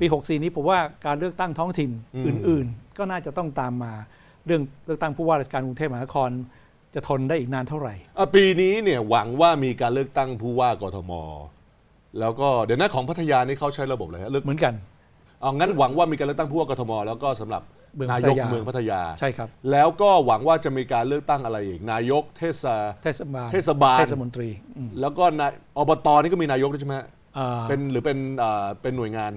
ปี 64 นี้ผมว่าการเลือกตั้งท้องถิ่นอื่น ๆ ก็น่าจะต้องตามมาเรื่องเลือกตั้งผู้ว่าราชการกรุงเทพมหานครจะทนได้อีกนานเท่าไหร่ปีนี้เนี่ยหวังว่ามีการเลือกตั้งผู้ว่ากทม แล้วก็เดี๋ยวนะของพัทยานี่เขาใช้ระบบอะไรเลือกเหมือนกันเอางั้นหวังว่ามีการเลือกตั้งผู้ว่ากทมแล้วก็สำหรับนายกเมืองพัทยาใช่ครับ แล้วก็หวังว่าจะมีการเลือกตั้งอะไรอีกนายกเทศเทศบาลเทศบาลเทศมนตรี แล้วก็นายอบตนี่ก็มีนายกด้วยใช่ไหมเป็นหรือเป็นเป็นหน่วยงาน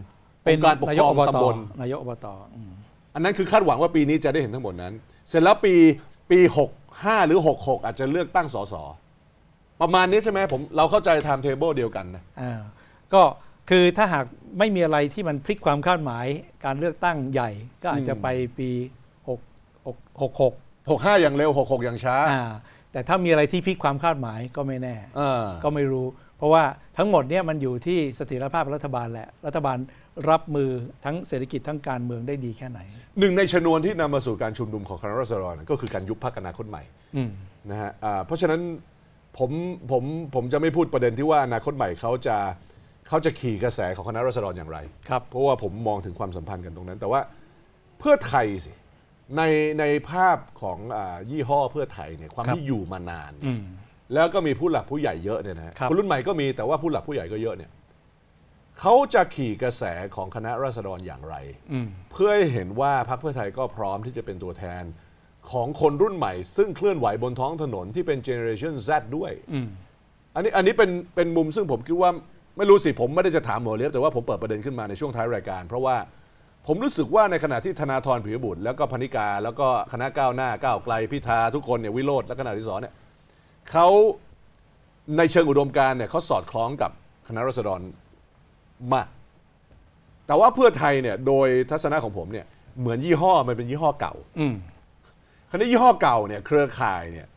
เป็นการปกครองตำบลนายกอบตอันนั้นคือคาดหวังว่าปีนี้จะได้เห็นทั้งหมดนั้น เสร็จแล้วปี ปีหกห้าหรือหกหกอาจจะเลือกตั้งสสประมาณนี้ใช่ไหมผม เราเข้าใจไทม์เทเบิลเดียวกันนะก็คือถ้าหากไม่มีอะไรที่มันพลิกความคาดหมาย การเลือกตั้งใหญ่ก็อาจจะไปปีหหกกหกห้าอย่างเร็วหกหกอย่างช้า แต่ถ้ามีอะไรที่พลิกความคาดหมายก็ไม่แน่ก็ไม่รู้ เพราะว่าทั้งหมดเนี่ยมันอยู่ที่สถิรภาพรัฐบาลแหละรัฐบาลรับมือทั้งเศรษฐกิจทั้งการเมืองได้ดีแค่ไหนหนึ่งในชนวนที่นำมาสู่การชุมนุมของคณะรัษฎรก็คือการยุบพรรคอนาคตใหม่นะฮะะเพราะฉะนั้นผมผมผมจะไม่พูดประเด็นที่ว่าอนาคตใหม่เขาจะเขาจะขี่กระแสของคณะรัษฎรอย่างไรครับเพราะว่าผมมองถึงความสัมพันธ์กันตรงนั้น แต่ว่าเพื่อไทยสิ ในในภาพของอยี่ห้อเพื่อไทยเนี่ยความที่อยู่มานานนแล้วก็มีผู้หลักผู้ใหญ่เยอะเนี่ยนะคคนรุ่นใหม่ก็มีแต่ว่าผู้หลักผู้ใหญ่ก็เยอะเนี่ยเขาจะขี่กระแสของคณะราษฎรอย่างไรเพื่อให้เห็นว่าพรรคเพื่อไทยก็พร้อมที่จะเป็นตัวแทนของคนรุ่นใหม่ซึ่งเคลื่อนไหวบนท้องถนนที่เป็นเจเนอเรชัน Z ด้วยอันนี้อันนี้เป็นเป็นมุมซึ่งผมคิดว่าไม่รู้สิผมไม่ได้จะถามหมอเลียบแต่ว่าผมเปิดประเด็นขึ้นมาในช่วงท้ายรายการ เพราะว่าผมรู้สึกว่าในขณะที่ธนาธรผิวบุตรแล้วก็พนิกาแล้วก็คณะก้าวหน้าก้าวไกลพิธาทุกคนเนี่ยวิโรธและคณะที่สอนเนี่ยเขาในเชิงอุดมการเนี่ยเขาสอดคล้องกับคณะรัษฎรมากแต่ว่าเพื่อไทยเนี่ยโดยทัศนะของผมเนี่ย เหมือนยี่ห้อมันเป็นยี่ห้อเก่า อืคณะยี่ห้อเก่าเนี่ยเครือข่ายเนี่ย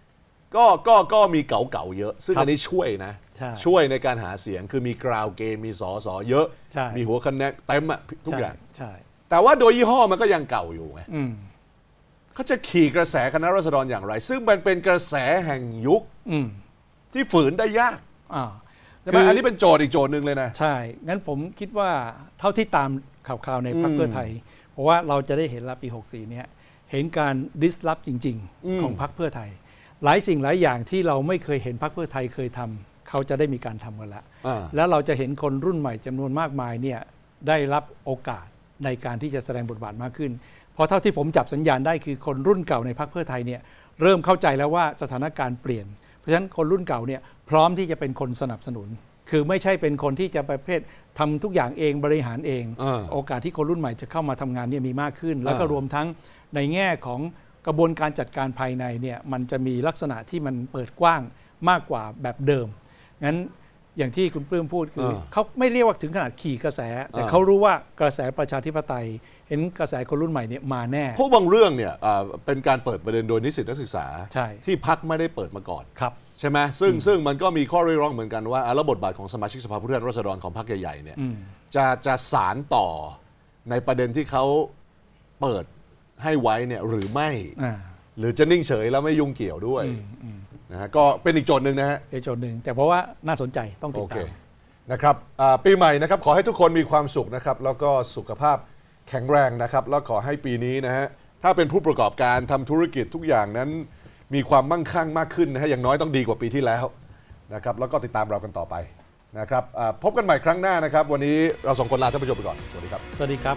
ก็ก็ก็มีเก่าเก่าเยอะซึ่งอันนี้ช่วยนะช่ช่วยในการหาเสียงคือมีกราวเกมมีสอสอเยอะ มีหัวคะแนนเต็มอะทุกอย่างใช่ แต่ว่าโดยยี่ห้อมันก็ยังเก่าอยู่ไงเขาจะขี่กระแสคณะรัษฎรอย่างไร ซึ่งมันเป็นกระแสแห่งยุค อืที่ฝืนได้ยากอ่าช่ไหมคืออันนี้เป็นโจทย์อีกโจทย์หนึ่งเลยนะใช่ งั้นผมคิดว่าเท่าที่ตามข่าวๆในพรรคเพื่อไทย เพราะว่าเราจะได้เห็นละปี 64 เนี่ยเห็นการดิสลอฟจริง ๆ ของพรรคเพื่อไทย หลายสิ่งหลายอย่างที่เราไม่เคยเห็นพรรคเพื่อไทยเคยทำเขาจะได้มีการทำกันละ แล้วเราจะเห็นคนรุ่นใหม่จำนวนมากมายเนี่ยได้รับโอกาสในการที่จะแสดงบทบาทมากขึ้น เพราะเท่าที่ผมจับสัญญาณได้คือคนรุ่นเก่าในพรรคเพื่อไทยเนี่ยเริ่มเข้าใจแล้วว่าสถานการณ์เปลี่ยนราะฉะนั้น คนรุ่นเก่าเนี่ยพร้อมที่จะเป็นคนสนับสนุน คือไม่ใช่เป็นคนที่จะประเภททำทุกอย่างเองบริหารเองโอกาสที่คนรุ่นใหม่จะเข้ามาทำงานเนี่ยมีมากขึ้น แล้วก็รวมทั้งในแง่ของกระบวนการจัดการภายในเนี่ยมันจะมีลักษณะที่มันเปิดกว้างมากกว่าแบบเดิมงั้นอย่างที่คุณปลื้มพูดคืออเขาไม่เรียกว่าถึงขนาดขี่กระแส แต่เขารู้ว่ากระแสประชาธิปไตย เห็นกระแสคนรุ่นใหม่เนี่ยมาแน่เพราะบางเรื่องเนี่ยเป็นการเปิดประเด็นโดยนิสิตนักศึกษา ที่พักไม่ได้เปิดมาก่อน ครับ ใช่ไหมซึ่งซึ่งมันก็มีข้อเรียกร้องเหมือนกันว่าระบบบาทของสมาชิกสภาผู้แทนราษฎรของพรรคใหญ่ๆเนี่ย จะจะสารต่อในประเด็นที่เขาเปิดให้ไว้เนี่ยหรือไม่หรือจะนิ่งเฉยแล้วไม่ยุ่งเกี่ยวด้วยนะฮะก็เป็นอีกโจทย์หนึ่งนะฮะเป็นโจทย์หนึ่งแต่เพราะว่าน่าสนใจต้องติดตามนะครับปีใหม่นะครับขอให้ทุกคนมีความสุขนะครับ แล้วก็สุขภาพแข็งแรงนะครับ แล้วขอให้ปีนี้นะฮะถ้าเป็นผู้ประกอบการทำธุรกิจทุกอย่างนั้น มีความมั่งคั่งมากขึ้นนะฮะอย่างน้อยต้องดีกว่าปีที่แล้วนะครับแล้วก็ติดตามเรากันต่อไปนะครับพบกันใหม่ครั้งหน้านะครับ วันนี้เราสองคนลาท่านผู้ชมไปก่อนสวัสดีครับสวัสดีครับ